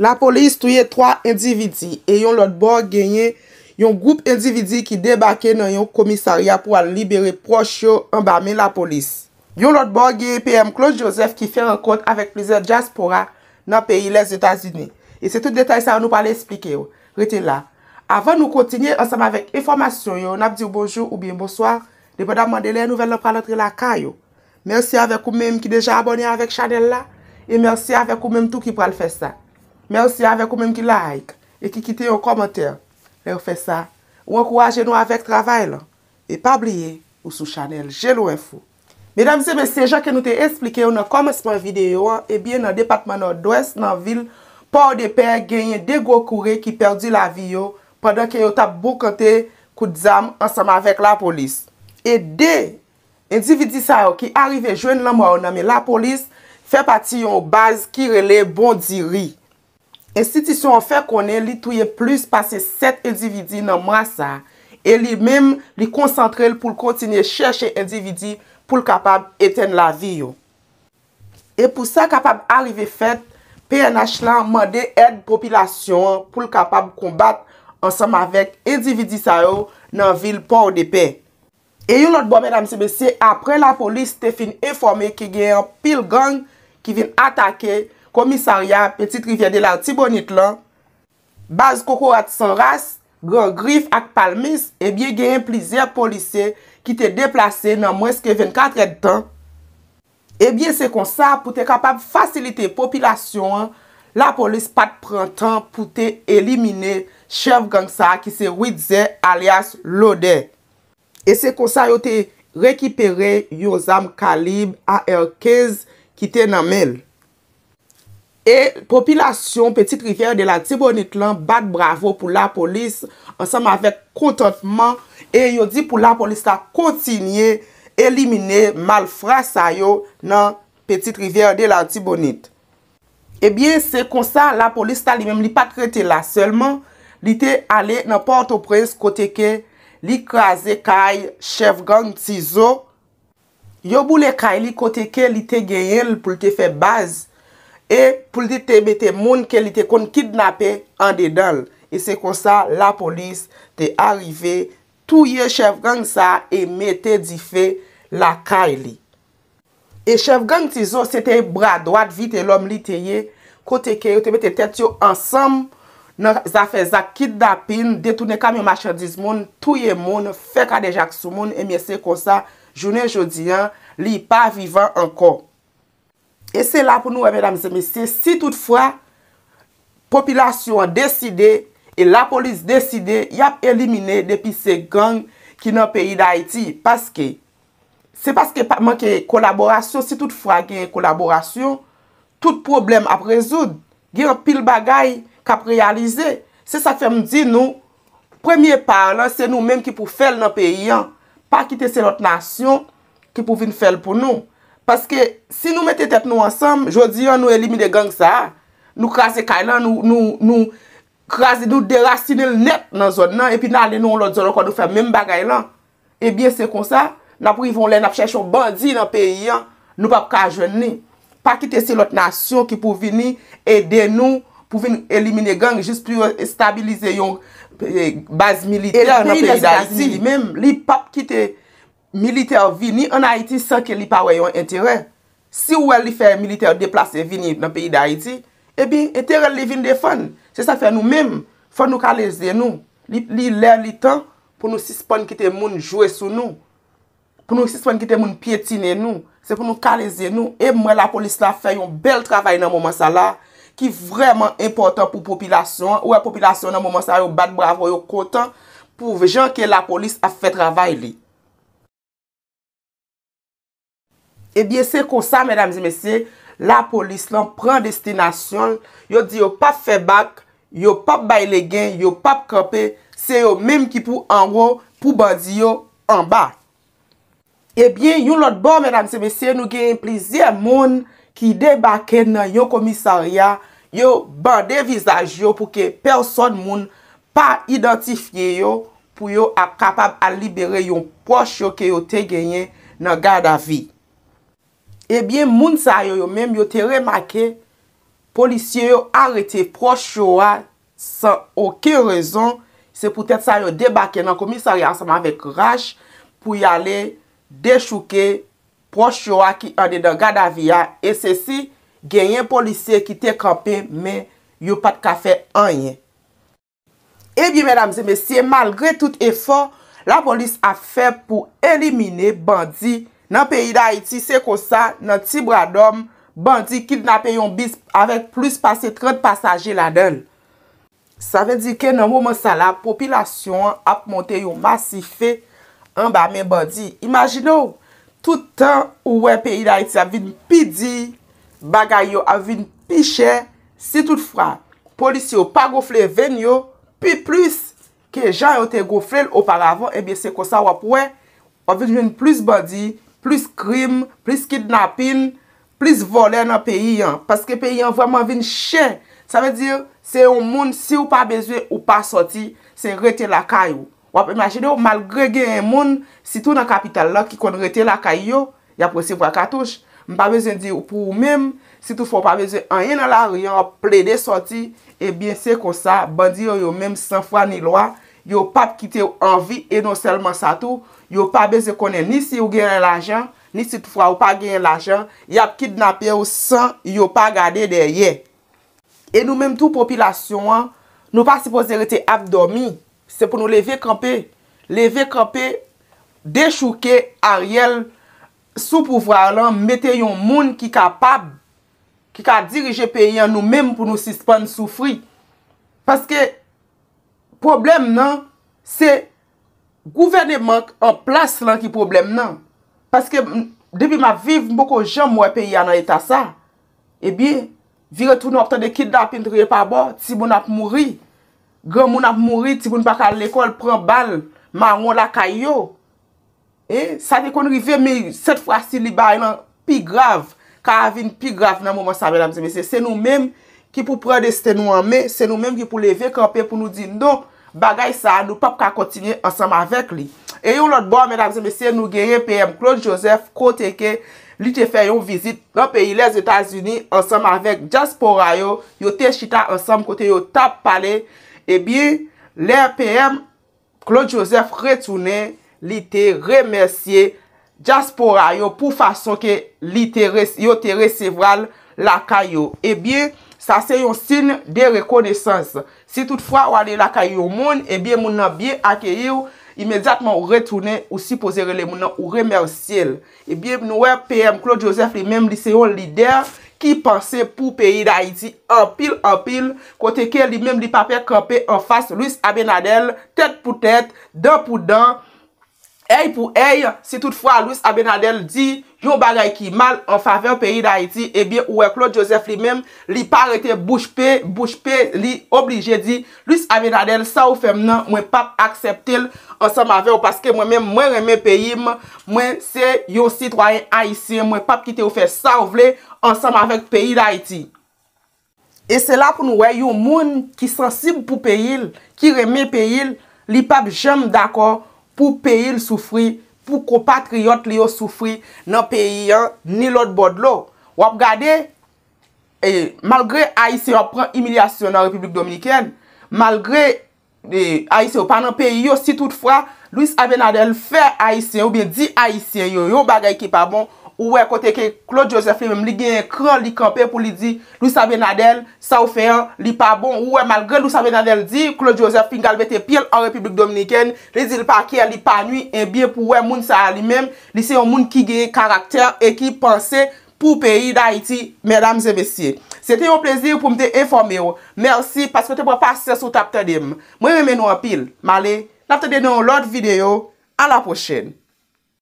La polis touye 3 individi e yon lot borg genye yon goup individi ki debake nan yon komisaria pou al libere proche yon ambame la polis. Yon lot borg genye PM Claude Joseph ki fè renkont avèk plezer diaspora nan peyi les Etats-Unis. E se tout detay sa an nou pa al explike yo. Rite la. Avan nou kontinye ansam avèk informasyon yo, nap diw bonjou ou bien bonsoir, depa da mande le nouvel an pralotre la ka yo. Mersi avèk ou mèm ki deja abonye avèk chanel la, e mersi avèk ou mèm tou ki pral fè sa. mersi avè kou mèm ki like e ki kite yon komoter. Lè ou fè sa, ou ankouaje nou avèk travèl e pa bliye ou sou chanel. Jè lou en fò. Mèdam zè mè, se jan ke nou te esplike yon nan komesman videyo, e bie nan depatman nan dwes nan vil, pa ou de pè genye de gwo koure ki perdi la vi yon, pandan ke yon tap boukante kou dzam ansama avèk la polis. E de, endividisa yon ki arrive jwen nan mò ou nan mè la polis, fè pati yon baz ki rele bon di ri. En sitisyon an fe konen li touye plus pase 7 endividi nan mwasa e li mem li konsantre li pou l kontine chershe endividi pou l kapab eten la vi yo. E pou sa kapab arive fet, PNH lan mande ed popilasyon pou l kapab kombat ansam avek endividi sa yo nan vil pou ou de pe. E yon lot bo mwen amsi bese, apre la polis te fin informe ki gen yon pil gang ki vin atake komisarya Petit Rivier de l'Antibonite lan, Baz Koko at Sanras, Grif at Palmis, e eh bie gen plizer polise ki te deplase nan mweske 24 etan. E bie se konsa pou te kapab fasilite populasyon, la polise pat pran tan pou te elimine chev gangsa ki se widze alias lode. E se konsa yo te rekipere yo zam kalib a erkez ki te namel. E popilasyon Petit Rivier de la Tibonite lan bat bravo pou la polis ansam avek kontantman e yon di pou la polis ta kontinye elimine malfrasa yo nan Petit Rivier de la Tibonite. Ebyen, se konsa la polis ta li mem li pat krete la. Selman, li te ale nan pantoprens koteke li kaze kay chev gang tizo. Yo boule kay li koteke li te geyen pou li te febaz, E pou li te bete moun ke li te kon kidnapen an de dal. E se konsa la polis te arrive touye chev gang sa e me te dife la ka li. E chev gang ti zo se te bradwad vi te lom li te ye kote ke yo te bete tet yo ansam nan zafè zak kiddapin detounen kam yon machadiz moun touye moun fekade jak sou moun e me se konsa jounen jodyan li pa vivan ankon. E se la pou nou wè, eh, mèdames et messieurs, si tout fwa, popilasyon deside, e la polis deside, yap elimine depi se gang ki nan peyi d'Haïti. Paske, se paske manke kolaborasyon, si tout fwa gen kolaborasyon, tout problem ap rezoud, gen ap pil bagay kap realize. Se sa fèm di nou, premye par lan, se nou menm ki pou fèl nan peyi an, pa kite se lot nasyon, ki pou vin fèl pou nou. Paske si nou mette tep nou ansam, jodi an nou elimine gang sa, nou krasi kailan, nou krasi, nou derasine l nep nan zon nan, epi nan le nou lout zon an kwa nou fèm mèm bagay lan, ebyen eh se kon sa, nan pou yon lè nap chèch yon bandi nan peyi an, nou pap kajwen ni, pa kite se lout nasyon ki pou vini edè nou pou vini elimine gang, jist pou yon stabilize eh, yon baz militer nan peyi da zi. Elimine zi mèm, li pap kite... Militer vini an Haiti sa ke li pa wè yon enterè. Si wè li fè militer deplase vini nan peyi da Haiti, ebi enterè li vini de fèn. Se sa fè nou mèm, fèn nou kalèze nou. Li lèr li tan pou nou sispon kete moun jwè sou nou. Poun nou sispon kete moun pietine nou. Se pou nou kalèze nou. E mwen la polis la fè yon bel travè nan mouman sa la ki vreman important pou populasyon. Ouè e populasyon nan mouman sa la yon bat bravo, yon kontan pou vejan ke la polis a fè travè li. Ebyen, eh se konsa, mèdame se mesye, la polis lan pren destinasyon, yo di yo pap febak, yo pap bayle gen, yo pap kope, se yo mèm ki pou anwo pou bandi yo anba. Ebyen, eh yon lot bon, mèdame se mesye, nou gen plizye moun ki debake nan yon komisarya, yo bandi vizaj yo pou ke person moun pa identifiye yo pou yo ap kapab a libere yon poche yo ke yo te genyen nan gada vi. Ebyen eh moun sa yo yo menm yo te remake, polisye yo arete proche yo a san okey rezon, se poutet sa yo debake nan komisari anseman vek Raj, pou yale dechouke proche yo a ki ande den gada viya, e se si genyen polisye ki te kampe, men yo pat kafe anyen. Ebyen eh mèdames et messie, malgre tout efor, la polis a fe pou elimine bandi Nan peyi da iti, se ko sa, nan ti bradom, bandi kil napen yon bis avèk plus pase 30 pasaje la den. Sa ve di ke nan mou monsala, popilasyon ap monte yon masife an ba men bandi. Imagino, toutan ou wè peyi da iti avin pi di, bagay yo avin pi chè, si tout fra, polisyon pa gofrel ven yo, pi plus ke jan yon te gofrel oparavan, e bi se ko sa wap wè avin ven plus bandi, Plis krim, plis kidnapin, plis vole nan peyi an. Paske peyi an vaman vin chen. Sa ve dir, se ou moun si ou pa beze ou pa soti, se rete la kayo. Wap imagine ou, malgre gen yon moun, si tou nan kapital la ki kon rete la kayo, ya prese pou a katouj. M pa beze di ou pou ou mem, si tou foun pa beze an yon ala reyan, a ple de soti, e eh bien se kon sa, bandi yo yo mem san fwa ni loa, yo pa p kitè ou anvi, e nou selman sa tou, yo pa bezè konè ni si ou gen l'ajan, ni si tou fwa ou pa gen l'ajan, ya p kit napè ou san, yo pa gade deye. E nou menm tou popilasyon an, nou pa sipoze rete abdomi, se pou nou leve kampè, leve kampè, dechouke a riel, sou pouvra lan, metè yon moun ki kapab, ki ka dirije peyen nou menm pou nou sispon soufri. Paske, Problem nan, se gouvernement an plas lan ki problem nan. Paske, depi ma viv, mboko jen mwe pe yana eta sa. Ebi, vi retou nou optan de kidap in triye pa bo, tiboun ap mouri. Gwoun ap mouri, tiboun pa kal lekol, pran bal, maron la kayo. E, sa de kon rive, me set fwasi li bari nan pi grav. Ka avin pi grav nan mouman sa bedan mse, se nou menm. ki pou pre desten nou anme, se nou menm ki pou leve, ki anpe pou nou di nou bagay sa, nou pap ka kontine ansam avek li. E yon lot bon, menakse mesye, nou genye PM Claude Joseph, kote ke li te fè yon vizit, anpe yi les Etats-Unis, ansam avek Jaspora yo, yo te chita ansam kote yo tap pale, e bi, le PM Claude Joseph retounen, li te remersye, Jaspora yo, pou fason ke yo te resevral laka yo. E bi, Sa se yon sin de rekonesans. Si toutfwa wale lakay yon moun, ebyen eh moun nan biye akye yon imedjatman ou retounen ou sipozere le moun nan ou remersil. Ebyen eh moun wè P.M. Claude Joseph li menm liseyon lider ki panse pou peyi da Haiti anpil anpil kote ke li menm li pape krampè anfas Louis Abinadel tet pou tet, den pou den. Ey pou ey, se toutfwa Louis Abinadel di, yon bagay ki mal an favew peyi da iti, ebi eh ouwe Claude Joseph li mem, li pa rete bouche pe, bouche pe, li oblige di, Louis Abinadel sa ou femnen, mwen pap akseptel ansem avew, paske mwen men mwen reme peyi, mwen se yon sitwoyen a yisi, mwen pap kite ou fe sa ou vle, ansem avek peyi da iti. E se la pou nou wey yon moun ki sensib pou peyi, ki reme peyi, li pap jem dako, pou peyi l soufri, pou ko patriyot li yo soufri nan peyi yo ni lot bod lo. Wap gade, e, malgre Aisyen yo pren imilyasyon nan Republik Dominiken, malgre e, Aisyen yo pan nan peyi yo, si toutfwa, Louis Abinadel fe Aisyen yo, be di Aisyen yo, yo bagay ki pa bon, Ou wè kote ke Claude Joseph lè mèm li genye kran li kampè pou li di Louisa Benadel, sa ou fè an, li pa bon. Ou wè malgré Louisa Benadel di, Claude Joseph pingal bete pil an Republik Dominikèn, le zil pa kè, li pa nwi, en eh biè pou wè moun sa a li mèm, li se yon moun ki genye karakter e ki pense pou peyi d'Haïti, mèdames et messiers. Se te yo plezir pou mte informe yo. Merci, paske te po passe sou tapte dem. Mwen mè mè nou apil, malè. Lafte de nou lòt videyo, a la pochèn.